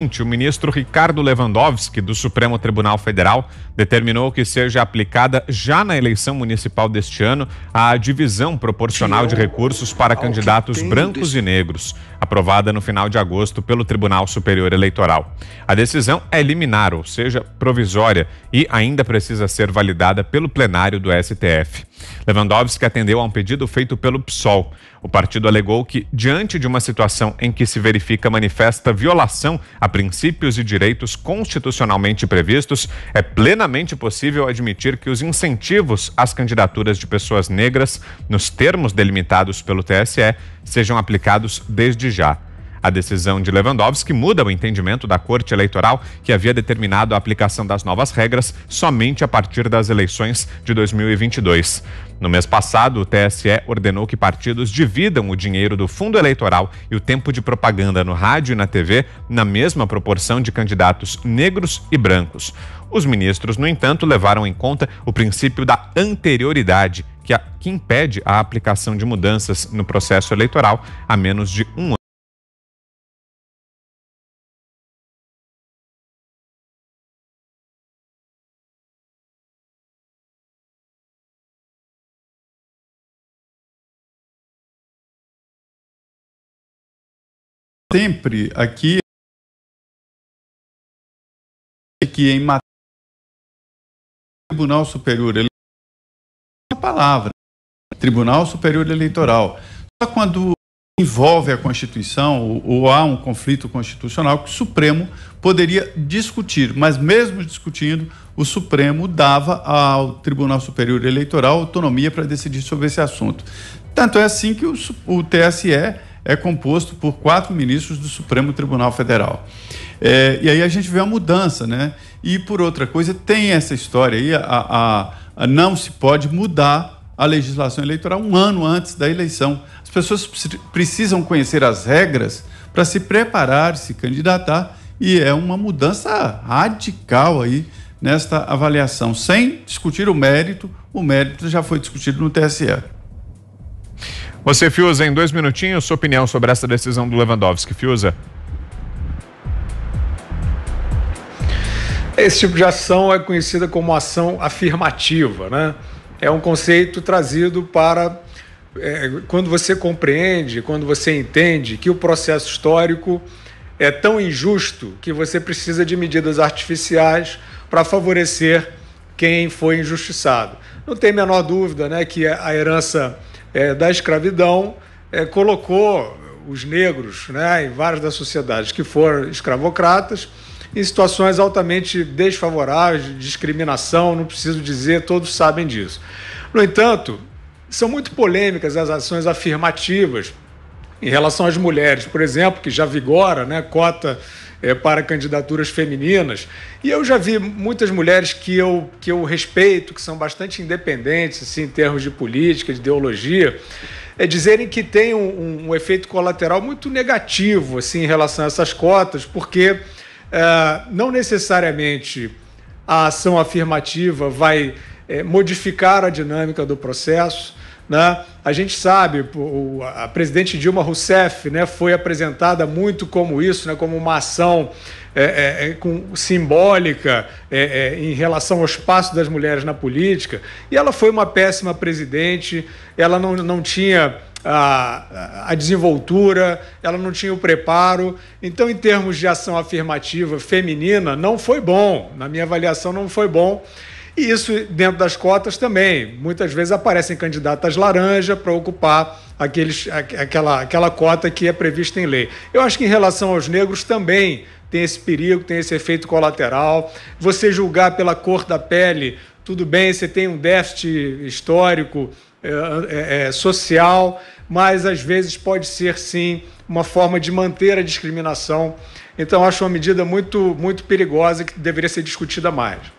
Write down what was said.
O ministro Ricardo Lewandowski, do Supremo Tribunal Federal, determinou que seja aplicada já na eleição municipal deste ano a divisão proporcional de recursos para candidatos brancos e negros aprovada no final de agosto pelo Tribunal Superior Eleitoral. A decisão é liminar, ou seja, provisória, e ainda precisa ser validada pelo plenário do STF. Lewandowski atendeu a um pedido feito pelo PSOL. O partido alegou que, diante de uma situação em que se verifica manifesta violação a princípios e direitos constitucionalmente previstos, é plenamente possível admitir que os incentivos às candidaturas de pessoas negras, nos termos delimitados pelo TSE, sejam aplicados desde desde já. A decisão de Lewandowski muda o entendimento da Corte Eleitoral, que havia determinado a aplicação das novas regras somente a partir das eleições de 2022. No mês passado, o TSE ordenou que partidos dividam o dinheiro do fundo eleitoral e o tempo de propaganda no rádio e na TV na mesma proporção de candidatos negros e brancos. Os ministros, no entanto, levaram em conta o princípio da anterioridade, que, a, que impede a aplicação de mudanças no processo eleitoral a menos de um sempre aqui que em matéria Tribunal Superior Eleitoral a palavra Tribunal Superior Eleitoral só quando envolve a Constituição ou, ou, há um conflito constitucional que o Supremo poderia discutir, mas mesmo discutindo, o Supremo dava ao Tribunal Superior Eleitoral autonomia para decidir sobre esse assunto. Tanto é assim que o, o TSE é composto por quatro ministros do Supremo Tribunal Federal. É, e aí a gente vê a mudança, né? E por outra coisa, tem essa história aí, a, a, a não se pode mudar a legislação eleitoral um ano antes da eleição. As pessoas precisam conhecer as regras para se preparar, se candidatar, e é uma mudança radical aí nesta avaliação, sem discutir o mérito, o mérito já foi discutido no TSE. Você, Fiuza, em dois minutinhos, sua opinião sobre essa decisão do Lewandowski, Fiuza? Esse tipo de ação é conhecida como ação afirmativa, né? É um conceito trazido para é, quando você compreende, quando você entende que o processo histórico é tão injusto que você precisa de medidas artificiais para favorecer quem foi injustiçado. Não tem a menor dúvida né, que a herança é, da escravidão é, colocou os negros né, e várias das sociedades que foram escravocratas em situações altamente desfavoráveis, de discriminação, não preciso dizer, todos sabem disso. No entanto, são muito polêmicas as ações afirmativas em relação às mulheres, por exemplo, que já vigora, né, cota é, para candidaturas femininas. E eu já vi muitas mulheres que eu, que eu respeito, que são bastante independentes assim, em termos de política, de ideologia, é dizerem que tem um, um efeito colateral muito negativo assim, em relação a essas cotas, porque é, não necessariamente a ação afirmativa vai é, modificar a dinâmica do processo né? A gente sabe, a presidente Dilma Rousseff né, foi apresentada muito como isso, né, como uma ação é, é, é com, simbólica é, é em relação ao espaço das mulheres na política. E ela foi uma péssima presidente, ela não, não tinha a, a desenvoltura, ela não tinha o preparo. Então, em termos de ação afirmativa feminina, não foi bom. Na minha avaliação, não foi bom. E isso dentro das cotas também. Muitas vezes aparecem candidatas laranja para ocupar aqueles, aquela, aquela cota que é prevista em lei. Eu acho que em relação aos negros também tem esse perigo, tem esse efeito colateral. Você julgar pela cor da pele, tudo bem, você tem um déficit histórico, é, é, é social, mas às vezes pode ser sim uma forma de manter a discriminação. Então acho uma medida muito muito perigosa que deveria ser discutida mais.